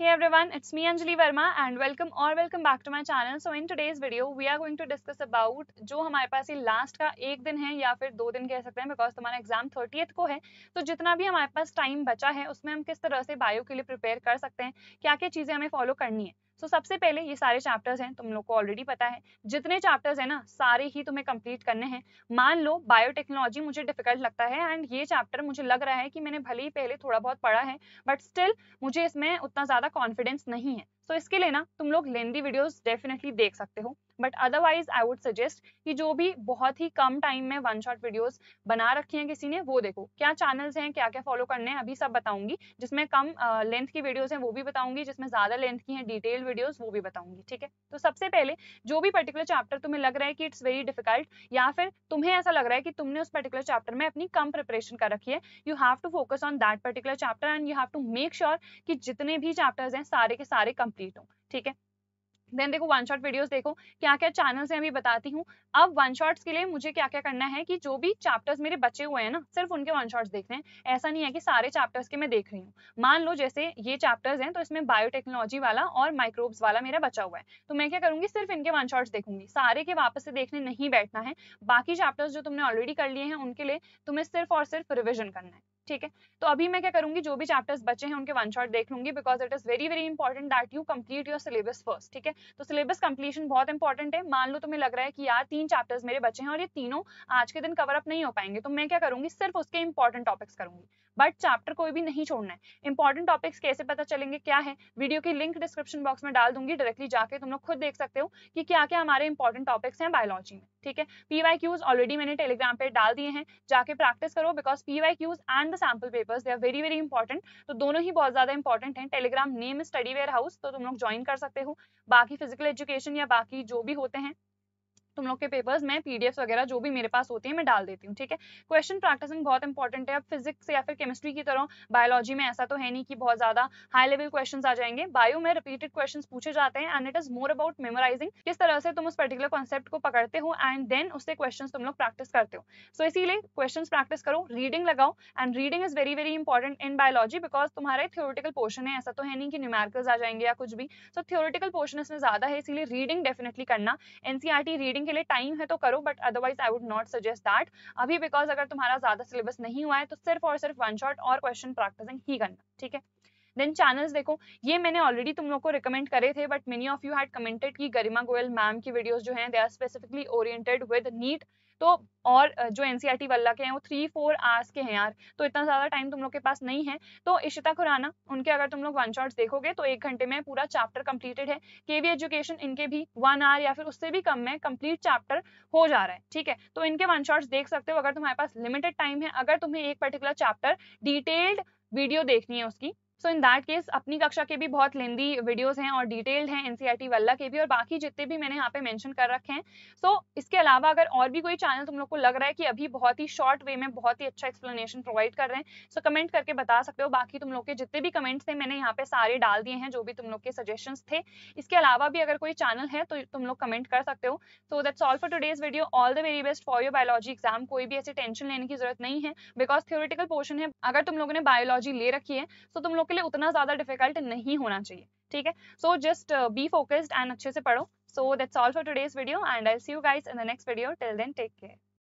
Hey everyone, it's me Anjali Verma and welcome or welcome back to my channel. So in today's video, we are going to discuss about जो हमारे पास ये last का एक दिन है या फिर दो दिन कह सकते हैं because तुम्हारा exam 30th को है तो जितना भी हमारे पास time बचा है उसमें हम किस तरह से bio के लिए prepare कर सकते हैं क्या क्या चीज़ें हमें follow करनी है सो so, सबसे पहले ये सारे चैप्टर्स हैं तुम लोग को ऑलरेडी पता है जितने चैप्टर्स हैं ना सारे ही तुम्हें कंप्लीट करने हैं मान लो बायोटेक्नोलॉजी मुझे डिफिकल्ट लगता है एंड ये चैप्टर मुझे लग रहा है कि मैंने भले ही पहले थोड़ा बहुत पढ़ा है बट स्टिल मुझे इसमें उतना ज़्यादा कॉन्फिडेंस नहीं है तो so, इसके लिए ना तुम लोग लेंदी वीडियोज डेफिनेटली देख सकते हो but otherwise I would suggest कि जो भी बहुत ही कम टाइम में वन शॉट वीडियोस बना रखी हैं किसी ने वो देखो क्या चैनल्स हैं क्या क्या फॉलो करने हैं अभी सब बताऊंगी जिसमें कम लेंथ की वीडियोस हैं वो भी बताऊंगी जिसमें ज़्यादा लेंथ की हैं डिटेल वीडियोस वो भी बताऊंगी ठीक है तो सबसे पहले जो भी पर्टिकुलर चैप्टर तुम्हें लग रहा है कि इट्स वेरी डिफिकल्ट या फिर तुम्हें ऐसा लग रहा है कि तुमने उस पर्टिकुलर चैप्टर में अपनी कम प्रिपरेशन कर रखी है you have to focus on that particular chapter and you have to make sure कि जितने भी चैप्टर्स हैं सारे के सारे कंप्लीट हों ठीक है देन देखो वन शॉट वीडियोस देखो क्या क्या चैनल्स हैं अभी बताती हूँ अब वन शॉट्स के लिए मुझे क्या क्या करना है कि जो भी चैप्टर्स मेरे बचे हुए हैं ना सिर्फ उनके वन शॉट्स देखने हैं ऐसा नहीं है कि सारे चैप्टर्स के मैं देख रही हूँ मान लो जैसे ये चैप्टर्स हैं तो इसमें बायोटेक्नोलॉजी वाला और माइक्रोब्स वाला मेरा बचा हुआ है तो मैं क्या करूँगी सिर्फ इनके वन शॉट्स देखूंगी सारे के वापस से देखने नहीं बैठना है बाकी चैप्टर्स जो तुमने ऑलरेडी कर लिए हैं उनके लिए तुम्हें सिर्फ और सिर्फ रिविजन करना है ठीक है तो अभी मैं क्या करूंगी जो भी चैप्टर्स बचे हैं उनके वन शॉट देख लूंगी because it is very very important that you complete your syllabus first ठीक है तो सिलेबस कंप्लीशन बहुत इंपॉर्टेंट है मान लो तुम्हें लग रहा है कि यार तीन चैप्टर्स मेरे बचे हैं और ये तीनों आज के दिन कवर अप नहीं हो पाएंगे तो मैं क्या करूंगी सिर्फ उसके इंपॉर्टेंट टॉपिक्स करूंगी बट चैप्टर कोई भी नहीं छोड़ना है इंपॉर्टेंट टॉपिक्स कैसे पता चलेंगे क्या है वीडियो की लिंक डिस्क्रिप्शन बॉक्स में डाल दूंगी डायरेक्टली जाके तुम लोग खुद देख सकते हो कि क्या क्या हमारे इंपॉर्टेंट टॉपिक्स हैं बायोलॉजी में ठीक है पीवाई क्यूज ऑलरेडी मैंने टेलीग्राम पे डाल दिए हैं जाके प्रैक्टिस करो because P Y Qs and the sample papers they are very very important तो दोनों ही बहुत ज्यादा इंपॉर्टेंट हैं Telegram name study warehouse तो तुम लोग ज्वाइन कर सकते हो बाकी फिजिकल एजुकेशन या बाकी जो भी होते हैं तुम लोग के पेपर्स में पीडीएफ वगैरह जो भी मेरे पास होती है मैं डाल देती हूँ ठीक है क्वेश्चन प्रैक्टिसिंग बहुत इंपॉर्टेंट है अब फिजिक्स या फिर केमिस्ट्री की तरह बायोलॉजी में ऐसा तो है नहीं कि बहुत ज्यादा हाई लेवल क्वेश्चन आ जाएंगे बायो में रिपीटेड क्वेश्चन पूछे जाते हैं and it is more about memorizing किस तरह से तुम उस पर्टिकुलर कॉन्सेप्ट को पकड़ते हो एंड देन उससे क्वेश्चन तुम लोग प्रैक्टिस करते हो सो so, इसीलिए क्वेश्चन प्रैक्टिस करो रीडिंग लगाओ and reading is very very important in biology because तुम्हारा थियोरटिकल पोर्शन है ऐसा तो है नहीं कि न्यूमेरिकल्स आ जाएंगे या कुछ भी सो थियोरटिकल पोर्शन इसमें ज्यादा है इसीलिए रीडिंग डेफिनेटली करना एनसीआरटी रीडिंग के लिए टाइम है तो करो but otherwise I would not suggest that अभी बिकॉज अगर तुम्हारा ज्यादा सिलेबस नहीं हुआ है तो सिर्फ और सिर्फ वन शॉट और क्वेश्चन प्रैक्टिसिंग ही करना ठीक है देन चैनल्स देखो ये मैंने ऑलरेडी तुम लोग को रिकमेंड करे थे but many of you had commented कि गरिमा गोयल मैम की वीडियोस जो हैं they are specifically oriented with NEET तो और जो टी e वल्ला के हैं वो थ्री फोर आवर्स के हैं यार तो इतना ज़्यादा टाइम तुम लोग के पास नहीं है तो इशिता खुराना उनके अगर तुम लोग वन शॉट्स देखोगे तो एक घंटे में पूरा चैप्टर कंप्लीटेड है के वी एजुकेशन इनके भी वन आवर या फिर उससे भी कम में कंप्लीट चैप्टर हो जा रहा है ठीक है तो इनके वन शॉट्स देख सकते हो अगर तुम्हारे पास लिमिटेड टाइम है अगर तुम्हें एक पर्टिकुलर चैप्टर डिटेल्ड वीडियो देखनी है उसकी सो इन दैट केस अपनी कक्षा के भी बहुत लेंदी वीडियोस हैं और डिटेल्ड हैं एनसीईआरटी वल्ला e के भी और बाकी जितने भी मैंने यहाँ पे मेंशन कर रखे हैं सो so, इसके अलावा अगर और भी कोई चैनल तुम लोग को लग रहा है कि अभी बहुत ही शॉर्ट वे में बहुत ही अच्छा एक्सप्लेनेशन प्रोवाइड कर रहे हैं सो so, कमेंट करके बता सकते हो बाकी तुम लोग के जितने भी कमेंट्स थे मैंने यहाँ पे सारे डाल दिए हैं जो भी तुम लोग के सजेशन थे इसके अलावा भी अगर कोई चैनल है तो तुम लोग कमेंट कर सकते हो so that's all for today's video all the very best for your biology exam कोई भी ऐसी टेंशन लेने की जरूरत नहीं है बिकॉज थ्योरेटिकल पोर्शन है अगर तुम लोगों ने बायोलॉजी ले रखी है सो so तुम लोग के लिए उतना ज़्यादा डिफिकल्ट नहीं होना चाहिए ठीक है so just be focused and अच्छे से पढ़ो so that's all for today's video and I see you guys in the next video till then take care